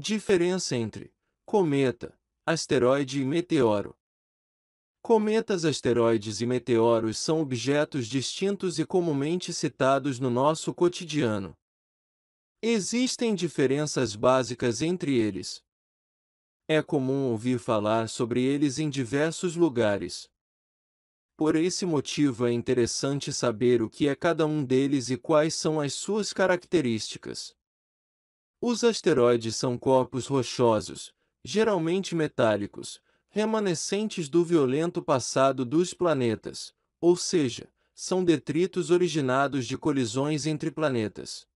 Diferença entre cometa, asteroide e meteoro. Cometas, asteroides e meteoros são objetos distintos e comumente citados no nosso cotidiano. Existem diferenças básicas entre eles. É comum ouvir falar sobre eles em diversos lugares. Por esse motivo é interessante saber o que é cada um deles e quais são as suas características. Os asteroides são corpos rochosos, geralmente metálicos, remanescentes do violento passado dos planetas, ou seja, são detritos originados de colisões entre planetas.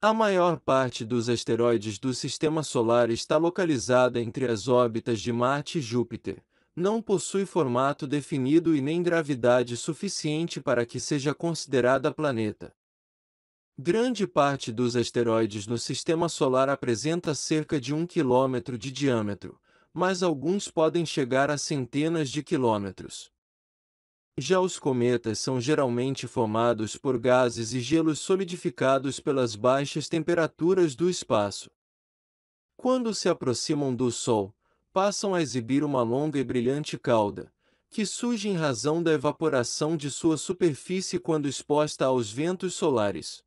A maior parte dos asteroides do Sistema Solar está localizada entre as órbitas de Marte e Júpiter. Não possui formato definido e nem gravidade suficiente para que seja considerada planeta. Grande parte dos asteroides no Sistema Solar apresenta cerca de um quilômetro de diâmetro, mas alguns podem chegar a centenas de quilômetros. Já os cometas são geralmente formados por gases e gelos solidificados pelas baixas temperaturas do espaço. Quando se aproximam do Sol, passam a exibir uma longa e brilhante cauda, que surge em razão da evaporação de sua superfície quando exposta aos ventos solares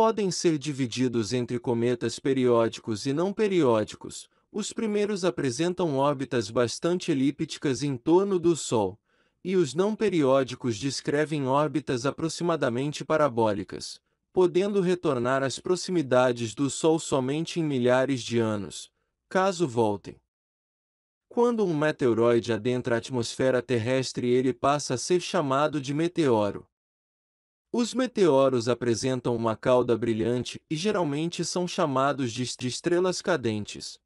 podem ser divididos entre cometas periódicos e não periódicos. Os primeiros apresentam órbitas bastante elípticas em torno do Sol, e os não periódicos descrevem órbitas aproximadamente parabólicas, podendo retornar às proximidades do Sol somente em milhares de anos, caso voltem. Quando um meteoroide adentra a atmosfera terrestre, ele passa a ser chamado de meteoro. Os meteoros apresentam uma cauda brilhante e geralmente são chamados de estrelas cadentes.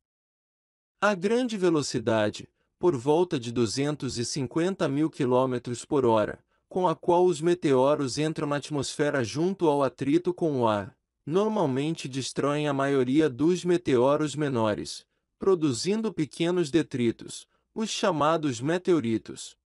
A grande velocidade, por volta de 250 mil km por hora, com a qual os meteoros entram na atmosfera junto ao atrito com o ar, normalmente destroem a maioria dos meteoros menores, produzindo pequenos detritos, os chamados meteoritos.